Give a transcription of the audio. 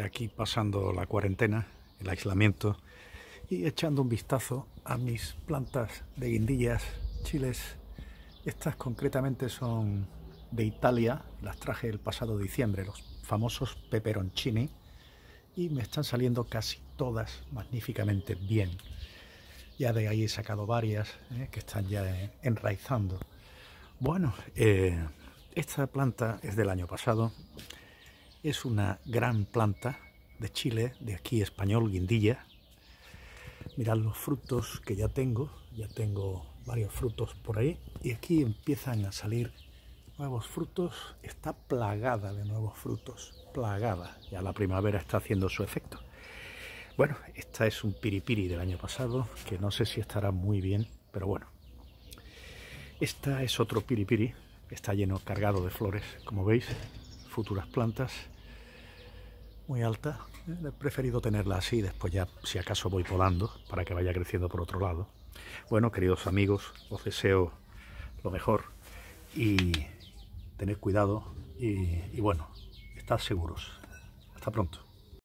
aquí pasando la cuarentena, el aislamiento, y echando un vistazo a mis plantas de guindillas, chiles. Estas concretamente son de Italia, las traje el pasado diciembre, los famosos peperoncini, y me están saliendo casi todas magníficamente bien. Ya de ahí he sacado varias eh, que están ya enraizando. Bueno, eh, esta planta es del año pasado, es una gran planta de Chile, de aquí español, guindilla. Mirad los frutos que ya tengo, ya tengo varios frutos por ahí. Y aquí empiezan a salir nuevos frutos. Está plagada de nuevos frutos, plagada. Ya la primavera está haciendo su efecto. Bueno, esta es un piripiri del año pasado, que no sé si estará muy bien, pero bueno. Esta es otro piripiri, está lleno, cargado de flores, como veis, futuras plantas muy alta. Eh, he preferido tenerla así, después ya si acaso voy volando para que vaya creciendo por otro lado. Bueno, queridos amigos, os deseo lo mejor y tened cuidado y, y bueno, estad seguros. Hasta pronto.